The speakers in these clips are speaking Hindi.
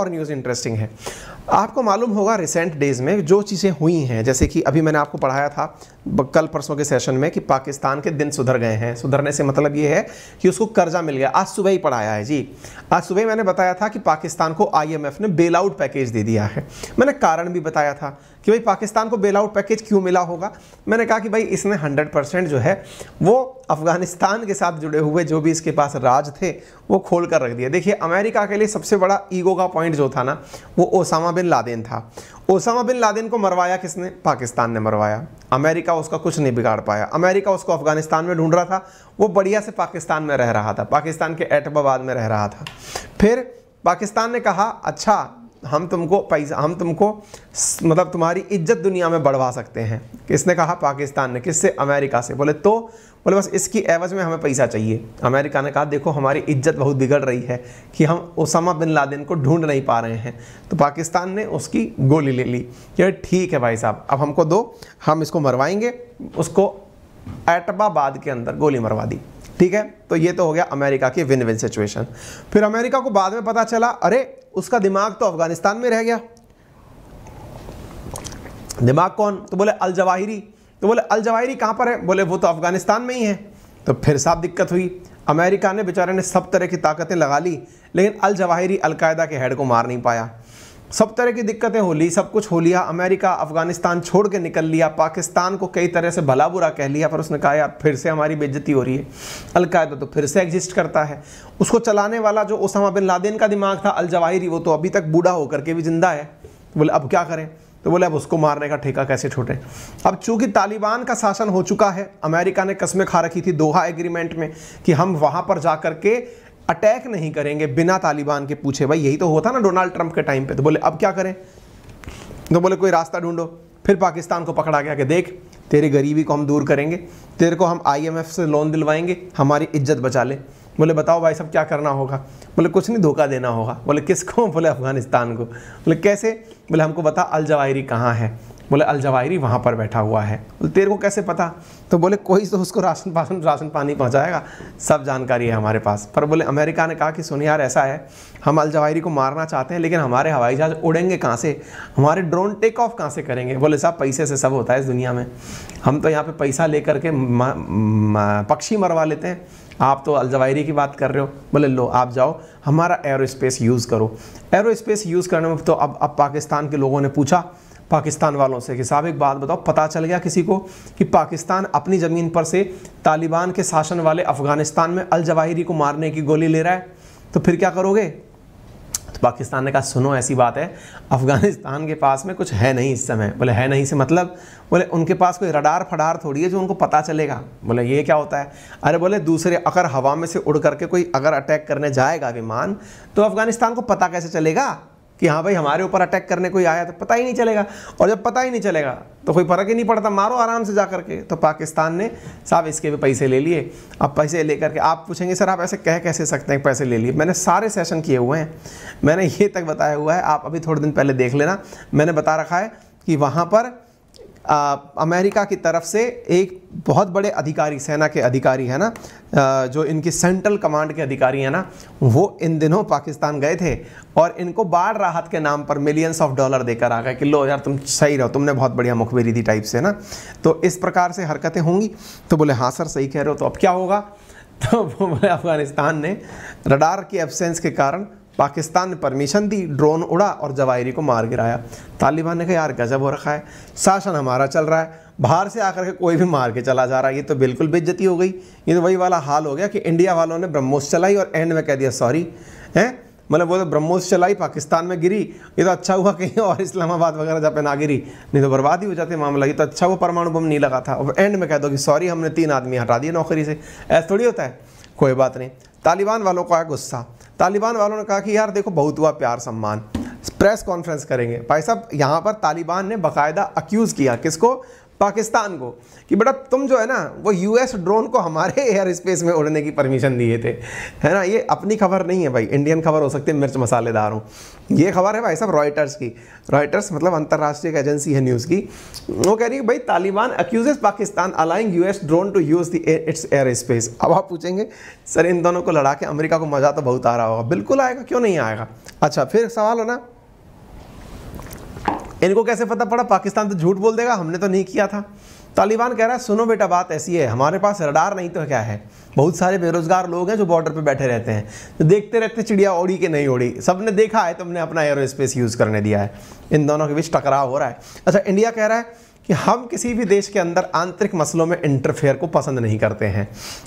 और न्यूज़ इंटरेस्टिंग है आपको मालूम होगा रिसेंट डेज़ में जो चीज़ें हुई हैं जैसे कि अभी मैंने आपको पढ़ाया था कल परसों के सेशन में कि पाकिस्तान के दिन सुधर गए हैं सुधरने से मतलब ये है कि उसको कर्जा मिल गया आज सुबह ही पढ़ाया है जी आज सुबह मैंने बताया था कि पाकिस्तान को आईएमएफ ने बेल आउट पैकेज दे दिया है मैंने कारण भी बताया था कि भाई पाकिस्तान को बेल आउट पैकेज क्यों मिला होगा मैंने कहा कि भाई इसने 100 परसेंट जो है वो अफ़गानिस्तान के साथ जुड़े हुए जो भी इसके पास राज थे वो खोल कर रख दिया देखिए अमेरिका के लिए सबसे बड़ा ईगो का पॉइंट जो था ना वो ओसामा बिन लादेन था ओसामा बिन लादेन को मरवाया किसने पाकिस्तान ने मरवाया अमेरिका उसका कुछ नहीं बिगाड़ पाया अमेरिका उसको अफगानिस्तान में ढूंढ रहा था वो बढ़िया से पाकिस्तान में रह रहा था पाकिस्तान के एटबाबाद में रह रहा था फिर पाकिस्तान ने कहा अच्छा हम तुमको पैसा हम तुमको मतलब तुम्हारी इज्जत दुनिया में बढ़वा सकते हैं किसने कहा पाकिस्तान ने किससे अमेरिका से बोले तो बोले बस इसकी एवज में हमें पैसा चाहिए अमेरिका ने कहा देखो हमारी इज्जत बहुत बिगड़ रही है कि हम ओसामा बिन लादेन को ढूंढ नहीं पा रहे हैं तो पाकिस्तान ने उसकी गोली ले ली कि ठीक है भाई साहब अब हमको दो हम इसको मरवाएंगे उसको एटबाबाद के अंदर गोली मरवा दी ठीक है तो ये तो हो गया अमेरिका की विन विन सिचुएशन फिर अमेरिका को बाद में पता चला अरे उसका दिमाग तो अफ़गानिस्तान में रह गया दिमाग कौन तो बोले अल जवाहिरी तो बोले अल जवाहिरी कहां पर है बोले वो तो अफ़गानिस्तान में ही है तो फिर साफ दिक्कत हुई अमेरिका ने बेचारे ने सब तरह की ताकतें लगा ली लेकिन अल जवाहिरी अलकायदा के हेड को मार नहीं पाया सब तरह की दिक्कतें हो ली सब कुछ हो लिया अमेरिका अफगानिस्तान छोड़ के निकल लिया पाकिस्तान को कई तरह से भला बुरा कह लिया पर उसने कहा यार फिर से हमारी बेजती हो रही है अलकायदा तो फिर से एग्जिस्ट करता है उसको चलाने वाला जो ओसामा बिन लादेन का दिमाग था अल जवाहिरी वो तो अभी तक बूढ़ा होकर के भी जिंदा है बोले अब क्या करें तो बोले अब उसको मारने का ठेका कैसे छोटे अब चूंकि तालिबान का शासन हो चुका है अमेरिका ने कस्में खा रखी थी दोहा एग्रीमेंट में कि हम वहां पर जा के अटैक नहीं करेंगे बिना तालिबान के पूछे भाई यही तो होता ना डोनाल्ड ट्रंप के टाइम पे तो बोले अब क्या करें तो बोले कोई रास्ता ढूंढो फिर पाकिस्तान को पकड़ा गया कि देख तेरी गरीबी को हम दूर करेंगे तेरे को हम आईएमएफ से लोन दिलवाएंगे हमारी इज्जत बचा ले बोले बताओ भाई सब क्या करना होगा बोले कुछ नहीं धोखा देना होगा बोले किसको बोले अफगानिस्तान को बोले कैसे बोले हमको बता अल कहाँ है बोले अलजवाहरी वहाँ पर बैठा हुआ है बोले तेरे को कैसे पता तो बोले कोई तो उसको राशन पासन राशन पानी पहुँचाएगा सब जानकारी है हमारे पास पर बोले अमेरिका ने कहा कि सुन यार ऐसा है हम अलजवाहरी को मारना चाहते हैं लेकिन हमारे हवाई जहाज़ उड़ेंगे कहाँ से हमारे ड्रोन टेक ऑफ कहाँ से करेंगे बोले साहब पैसे से सब होता है इस दुनिया में हम तो यहाँ पर पैसा ले करके पक्षी मरवा लेते हैं आप तो अलजवाहरी की बात कर रहे हो बोले लो आप जाओ हमारा एरो स्पेस यूज़ करो एरोस्पेस यूज़ करने में तो अब अब पाकिस्तान के लोगों ने पूछा पाकिस्तान वालों से कि साहब एक बात बताओ पता चल गया किसी को कि पाकिस्तान अपनी ज़मीन पर से तालिबान के शासन वाले अफ़गानिस्तान में अल जवाहिरी को मारने की गोली ले रहा है तो फिर क्या करोगे तो पाकिस्तान ने कहा सुनो ऐसी बात है अफ़गानिस्तान के पास में कुछ है नहीं इस समय बोले है नहीं से मतलब बोले उनके पास कोई रडार फडार थोड़ी है जो उनको पता चलेगा बोले ये क्या होता है अरे बोले दूसरे अगर हवा में से उड़ करके कोई अगर अटैक करने जाएगा विमान तो अफ़गानिस्तान को पता कैसे चलेगा कि हाँ भाई हमारे ऊपर अटैक करने कोई आया तो पता ही नहीं चलेगा और जब पता ही नहीं चलेगा तो कोई फ़र्क ही नहीं पड़ता मारो आराम से जा करके तो पाकिस्तान ने साहब इसके भी पैसे ले लिए अब पैसे ले करके आप पूछेंगे सर आप ऐसे कह कैसे सकते हैं पैसे ले लिए मैंने सारे सेशन किए हुए हैं मैंने ये तक बताया हुआ है आप अभी थोड़े दिन पहले देख लेना मैंने बता रखा है कि वहाँ पर अमेरिका की तरफ से एक बहुत बड़े अधिकारी सेना के अधिकारी है ना जो इनकी सेंट्रल कमांड के अधिकारी है ना वो इन दिनों पाकिस्तान गए थे और इनको बाढ़ राहत के नाम पर मिलियंस ऑफ डॉलर देकर आ गए कि लो यार तुम सही रहो तुमने बहुत बढ़िया मुखबिरी दी टाइप से ना तो इस प्रकार से हरकतें होंगी तो बोले हाँ सर सही कह रहे हो तो अब क्या होगा तो बोले अफ़गानिस्तान ने रडार की एबसेंस के कारण पाकिस्तान ने परमिशन दी ड्रोन उड़ा और जवाहरी को मार गिराया तालिबान ने कहा यार गजब हो रखा है शासन हमारा चल रहा है बाहर से आकर के कोई भी मार के चला जा रहा है ये तो बिल्कुल बेज्जती हो गई ये तो वही वाला हाल हो गया कि इंडिया वालों ने ब्रह्मोस चलाई और एंड में कह दिया सॉरी हैं मतलब वो तो ब्रह्मोस चलाई पाकिस्तान में गिरी ये तो अच्छा हुआ कहीं और इस्लामाबाद वगैरह जहाँ पे ना गिरी नहीं तो बर्बाद ही हो जाते मामला ये तो अच्छा वो परमाणु बम नहीं लगा था और एंड में कह दो कि सॉरी हमने तीन आदमी हटा दिए नौकरी से ऐसा थोड़ी होता है कोई बात नहीं तालिबान वालों को आया गुस्सा तालिबान वालों ने कहा कि यार देखो बहुत हुआ प्यार सम्मान प्रेस कॉन्फ्रेंस करेंगे भाई साहब यहाँ पर तालिबान ने बाकायदा अक्यूज़ किया किसको पाकिस्तान को कि बेटा तुम जो है ना वो यूएस ड्रोन को हमारे एयर स्पेस में उड़ने की परमिशन दिए थे है ना ये अपनी खबर नहीं है भाई इंडियन खबर हो सकती है मिर्च मसालेदार हूँ ये खबर है भाई साहब रॉयटर्स की रॉयटर्स मतलब अंतर्राष्ट्रीय एजेंसी है न्यूज़ की वो कह रही है भाई Taliban accuses Pakistan allowing you drone to use the its airspace अब आप पूछेंगे सर इन दोनों को लड़ा के अमरीका को मज़ा तो बहुत आ रहा होगा बिल्कुल आएगा क्यों नहीं आएगा अच्छा फिर सवाल हो ना इनको कैसे पता पड़ा पाकिस्तान तो झूठ बोल देगा हमने तो नहीं किया था तालिबान कह रहा है सुनो बेटा बात ऐसी है हमारे पास रडार नहीं तो क्या है बहुत सारे बेरोजगार लोग हैं जो बॉर्डर पे बैठे रहते हैं तो देखते रहते चिड़िया ओड़ी कि नहीं ओड़ी सब ने देखा है तुमने अपना एयरोस्पेस यूज़ करने दिया है इन दोनों के बीच टकराव हो रहा है अच्छा इंडिया कह रहा है कि हम किसी भी देश के अंदर आंतरिक मसलों में इंटरफेयर को पसंद नहीं करते हैं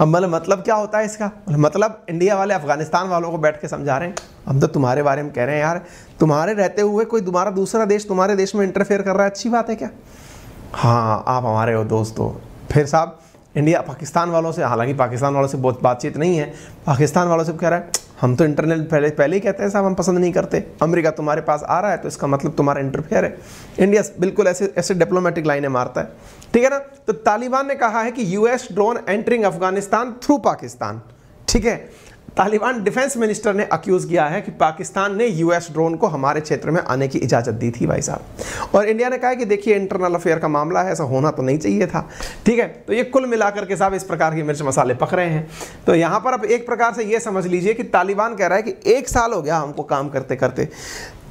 अब मतलब मतलब क्या होता है इसका मतलब इंडिया मतलब वाले अफगानिस्तान वालों को बैठ के समझा रहे हैं हम तो तुम्हारे बारे में कह रहे हैं यार तुम्हारे रहते हुए कोई तुम्हारा दूसरा देश तुम्हारे देश में इंटरफेयर कर रहा है अच्छी बात है क्या हाँ आप हमारे हो दोस्तों फिर साहब इंडिया पाकिस्तान वालों से हालांकि पाकिस्तान वालों से बहुत बातचीत नहीं है पाकिस्तान वालों से कह रहा है हम तो इंटरनेट पहले पहले ही कहते हैं साहब हम पसंद नहीं करते अमेरिका तुम्हारे पास आ रहा है तो इसका मतलब तुम्हारा इंटरफेयर है इंडिया बिल्कुल ऐसे ऐसे डिप्लोमेटिक लाइनें मारता है ठीक है ना तो तालिबान ने कहा है कि US drone entering Afghanistan through Pakistan ठीक है तालिबान डिफेंस मिनिस्टर ने अक्यूज़ किया है कि पाकिस्तान ने यूएस ड्रोन को हमारे क्षेत्र में आने की इजाज़त दी थी भाई साहब और इंडिया ने कहा कि देखिए इंटरनल अफेयर का मामला है ऐसा होना तो नहीं चाहिए था ठीक है तो ये कुल मिलाकर के साहब इस प्रकार के मिर्च मसाले पक रहे हैं तो यहाँ पर आप एक प्रकार से ये समझ लीजिए कि तालिबान कह रहा है कि एक साल हो गया हमको काम करते करते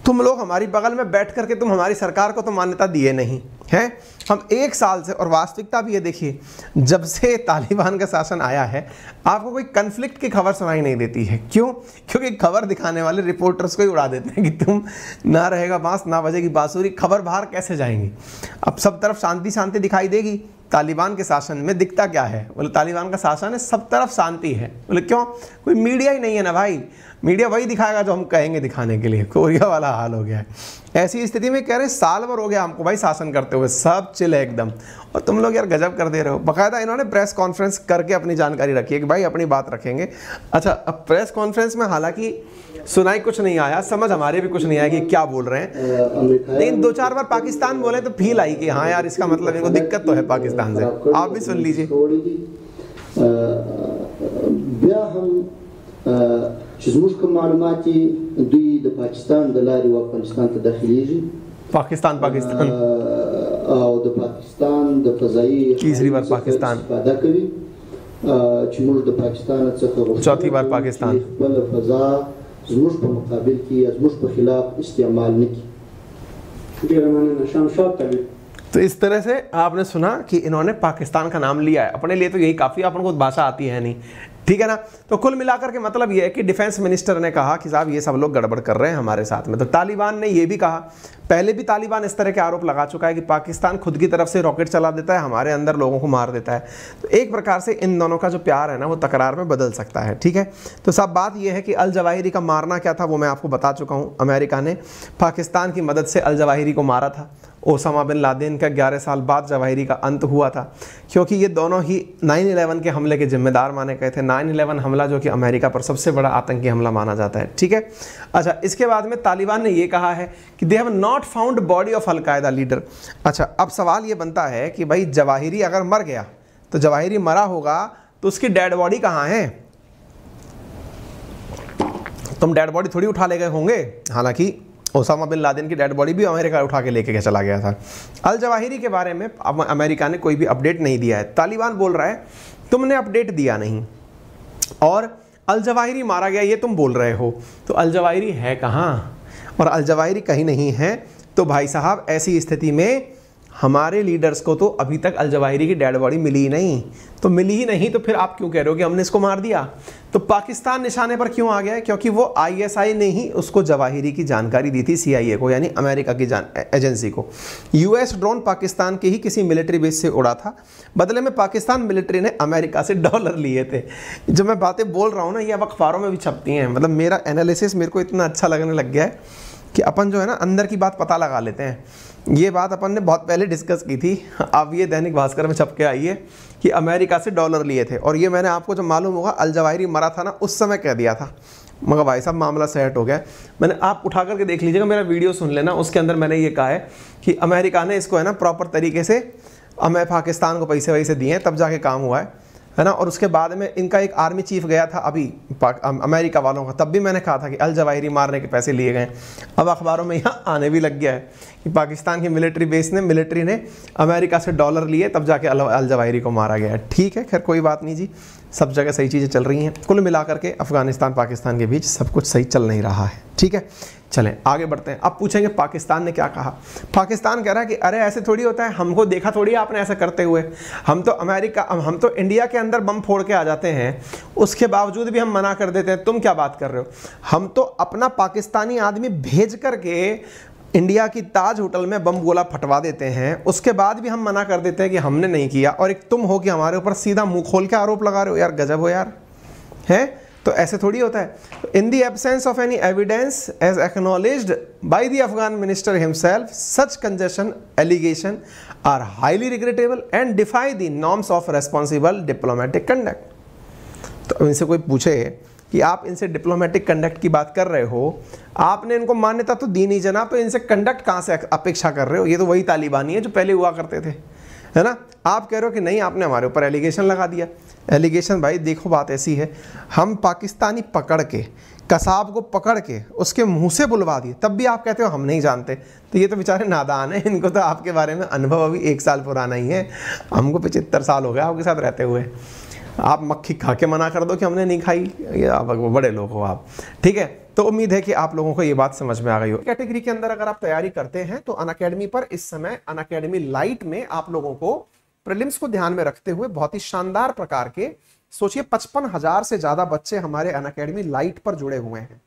तुम लोग हमारी बगल में बैठ करके तुम हमारी सरकार को तो मान्यता दिए नहीं हैं हम एक साल से और वास्तविकता भी ये देखिए जब से तालिबान का शासन आया है आपको कोई कन्फ्लिक्ट की खबर सुनाई नहीं देती है क्यों क्योंकि खबर दिखाने वाले रिपोर्टर्स को ही उड़ा देते हैं कि तुम ना रहेगा बांस ना बजेगी बांसुरी खबर बाहर कैसे जाएंगी अब सब तरफ शांति शांति दिखाई देगी तालिबान के शासन में दिखता क्या है बोले तालिबान का शासन है सब तरफ शांति है बोले क्यों कोई मीडिया ही नहीं है ना भाई मीडिया वही दिखाएगा जो हम कहेंगे दिखाने के लिए कोरिया वाला हाल हो गया है ऐसी स्थिति में कह रहे साल भर हो गया हमको भाई शासन करते हुए सब चिल है एकदम और तुम लोग यार गजब कर दे रहे हो बाकायदा इन्होंने प्रेस कॉन्फ्रेंस करके अपनी जानकारी रखी है कि भाई अपनी बात रखेंगे अच्छा अब प्रेस कॉन्फ्रेंस में हालांकि सुनाई कुछ नहीं आया समझ हमारे भी कुछ नहीं आया कि क्या बोल रहे हैं लेकिन दो चार बार पाकिस्तान बोले तो फील आई कि हाँ यार इसका मतलब इनको दिक्कत तो है पाकिस्तान तानजे आप भी सुन लीजिए بیا هم چې زموږ کوم معلومات دوی د پاکستان د لارې و افغانستان ته داخليږي پاکستان پاکستان او د پاکستان د فضایي تیسری بار پاکستان استفاده کوي چې موږ د پاکستان څخه چوتھی بار پاکستان بل فضا زموږ په مقابل کې زموږ په خلاف استعمال نکړي ډیر مننه شمشاد طبيب तो इस तरह से आपने सुना कि इन्होंने पाकिस्तान का नाम लिया है अपने लिए तो यही काफ़ी अपन को भाषा आती है नहीं ठीक है ना तो कुल मिलाकर के मतलब ये है कि डिफेंस मिनिस्टर ने कहा कि साहब ये सब लोग गड़बड़ कर रहे हैं हमारे साथ में तो तालिबान ने ये भी कहा पहले भी तालिबान इस तरह के आरोप लगा चुका है कि पाकिस्तान खुद की तरफ से रॉकेट चला देता है हमारे अंदर लोगों को मार देता है तो एक प्रकार से इन दोनों का जो प्यार है ना वो तकरार में बदल सकता है ठीक है तो साहब बात यह है कि अल जवाहिरी का मारना क्या था वो मैं आपको बता चुका हूँ अमेरिका ने पाकिस्तान की मदद से अल जवाहिरी को मारा था ओसामा बिन लादेन का ग्यारह साल बाद जवाहिरी का अंत हुआ था क्योंकि ये दोनों ही नाइन इलेवन के हमले के जिम्मेदार माने गए थे नाइन इलेवन हमला जो कि अमेरिका पर सबसे बड़ा आतंकी हमला माना जाता है ठीक है अच्छा इसके बाद में तालिबान ने ये कहा है कि they have not found body of Al Qaeda leader अच्छा अब सवाल ये बनता है कि भाई जवाहिरी अगर मर गया तो जवाहिरी मरा होगा तो उसकी डेड बॉडी कहाँ है तुम डेड बॉडी थोड़ी उठा ले गए होंगे हालांकि ओसामा बिन लादेन की डेड बॉडी भी अमेरिका उठा के लेके चला गया था अल जवाहिरी के बारे में अमेरिका ने कोई भी अपडेट नहीं दिया है तालिबान बोल रहा है तुमने अपडेट दिया नहीं और अल जवाहिरी मारा गया ये तुम बोल रहे हो तो अल जवाहिरी है कहाँ और अल जवाहिरी कहीं नहीं है तो भाई साहब ऐसी स्थिति में हमारे लीडर्स को तो अभी तक अलजवाहरी की डेड बॉडी मिली ही नहीं तो मिली ही नहीं तो फिर आप क्यों कह रहे हो कि हमने इसको मार दिया तो पाकिस्तान निशाने पर क्यों आ गया क्योंकि वो आईएसआई ने ही उसको जवाहिरी की जानकारी दी थी सीआईए को यानी अमेरिका की जान एजेंसी को यूएस ड्रोन पाकिस्तान के ही किसी मिलिट्री बेस से उड़ा था बदले में पाकिस्तान मिलिट्री ने अमेरिका से डॉलर लिए थे जो मैं बातें बोल रहा हूँ ना ये अब अखबारों में भी छपती हैं मतलब मेरा एनालिसिस मेरे को इतना अच्छा लगने लग गया है कि अपन जो है ना अंदर की बात पता लगा लेते हैं ये बात अपन ने बहुत पहले डिस्कस की थी अब ये दैनिक भास्कर में छप के आई है कि अमेरिका से डॉलर लिए थे और ये मैंने आपको जब मालूम होगा अलजवाहरी मरा था ना उस समय कह दिया था मगर भाई साहब मामला सेट हो गया मैंने आप उठा करके देख लीजिएगा मेरा वीडियो सुन लेना उसके अंदर मैंने ये कहा है कि अमेरिका ने इसको है ना प्रॉपर तरीके से हमें पाकिस्तान को पैसे वैसे दिए हैं तब जाके काम हुआ है है ना और उसके बाद में इनका एक आर्मी चीफ गया था अभी अमेरिका वालों का तब भी मैंने कहा था कि अल जवाहिरी मारने के पैसे लिए गए अब अखबारों में यहाँ आने भी लग गया है कि पाकिस्तान की मिलिट्री बेस ने मिलिट्री ने अमेरिका से डॉलर लिए तब जाके अल जवाहिरी को मारा गया ठीक है खैर कोई बात नहीं जी सब जगह सही चीज़ें चल रही हैं कुल मिलाकर के अफगानिस्तान पाकिस्तान के बीच सब कुछ सही चल नहीं रहा है ठीक है चलें आगे बढ़ते हैं अब पूछेंगे पाकिस्तान ने क्या कहा पाकिस्तान कह रहा है कि अरे ऐसे थोड़ी होता है हमको देखा थोड़ी आपने ऐसा करते हुए हम तो अमेरिका हम तो इंडिया के अंदर बम फोड़ के आ जाते हैं उसके बावजूद भी हम मना कर देते हैं तुम क्या बात कर रहे हो हम तो अपना पाकिस्तानी आदमी भेज करके इंडिया की ताज होटल में बम गोला फटवा देते हैं उसके बाद भी हम मना कर देते हैं कि हमने नहीं किया और एक तुम हो कि हमारे ऊपर सीधा मुंह खोल के आरोप लगा रहे हो यार गजब हो यार हैं तो ऐसे थोड़ी होता है in the absence of any evidence as acknowledge by the Afghan minister himself such congestion allegation are highly regrettable and defy the norms of responsible diplomatic conduct तो इनसे कोई पूछे कि आप इनसे डिप्लोमेटिक कंडक्ट की बात कर रहे हो आपने इनको मान्यता तो दी नहीं जना तो इनसे कंडक्ट कहाँ से अपेक्षा कर रहे हो ये तो वही तालिबानी है जो पहले हुआ करते थे है ना आप कह रहे हो कि नहीं आपने हमारे ऊपर एलिगेशन लगा दिया एलिगेशन भाई देखो बात ऐसी है हम पाकिस्तानी पकड़ के कसाब को पकड़ के उसके मुंह से बुलवा दिए तब भी आप कहते हो हम नहीं जानते तो ये तो बेचारे नादान हैं इनको तो आपके बारे में अनुभव अभी एक साल पुराना ही है हमको पचहत्तर साल हो गया आपके साथ रहते हुए आप मक्खी खा के मना कर दो कि हमने नहीं खाई ये आप बड़े लोग हो आप ठीक है तो उम्मीद है कि आप लोगों को ये बात समझ में आ गई हो कैटेगरी के अंदर अगर आप तैयारी करते हैं तो अन अकेडमी पर इस समय अन अकेडमी लाइट में आप लोगों को प्रिलिम्स को ध्यान में रखते हुए बहुत ही शानदार प्रकार के सोचिए पचपन हजार से ज्यादा बच्चे हमारे अन अकेडमी लाइट पर जुड़े हुए हैं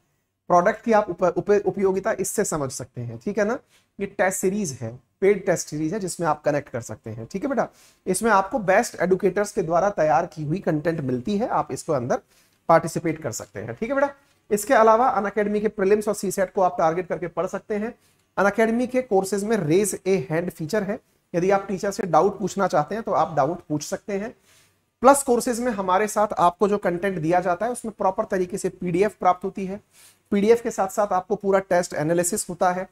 प्रोडक्ट की आप उप, उप, उपयोगिता इससे समझ सकते हैं ठीक है ना ये टेस्ट सीरीज है पेड टेस्ट सीरीज है जिसमें आप कनेक्ट कर सकते हैं ठीक है बेटा इसमें आपको बेस्ट एडुकेटर्स के द्वारा तैयार की हुई कंटेंट मिलती है आप इसको अंदर पार्टिसिपेट कर सकते हैं ठीक है बेटा इसके अलावा अन अकेडमी के प्रिलिम्स और सी सेट को आप टारगेट करके पढ़ सकते हैं अन अकेडमी के कोर्सेज में रेज ए हैंड फीचर है यदि आप टीचर से डाउट पूछना चाहते हैं तो आप डाउट पूछ सकते हैं प्लस कोर्सेज में हमारे साथ आपको जो कंटेंट दिया जाता है उसमें प्रॉपर तरीके से पीडीएफ प्राप्त होती है पीडीएफ के साथ साथ आपको पूरा टेस्ट एनालिसिस होता है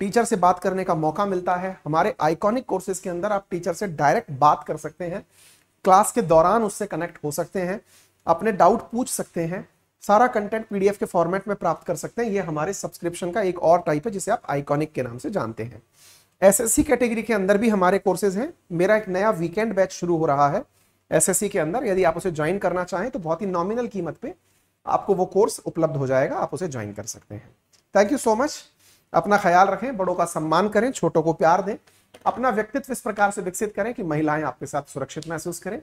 टीचर से बात करने का मौका मिलता है हमारे आइकॉनिक कोर्सेज के अंदर आप टीचर से डायरेक्ट बात कर सकते हैं क्लास के दौरान उससे कनेक्ट हो सकते हैं अपने डाउट पूछ सकते हैं सारा कंटेंट पीडीएफ के फॉर्मेट में प्राप्त कर सकते हैं ये हमारे सब्सक्रिप्शन का एक और टाइप है जिसे आप आइकॉनिक के नाम से जानते हैं एसएससी कैटेगरी के अंदर भी हमारे कोर्सेज हैं मेरा एक नया वीकेंड बैच शुरू हो रहा है एसएससी के अंदर यदि आप उसे ज्वाइन करना चाहें तो बहुत ही नॉमिनल कीमत पे आपको वो कोर्स उपलब्ध हो जाएगा आप उसे ज्वाइन कर सकते हैं थैंक यू सो मच अपना ख्याल रखें बड़ों का सम्मान करें छोटों को प्यार दें अपना व्यक्तित्व इस प्रकार से विकसित करें कि महिलाएं आपके साथ सुरक्षित महसूस करें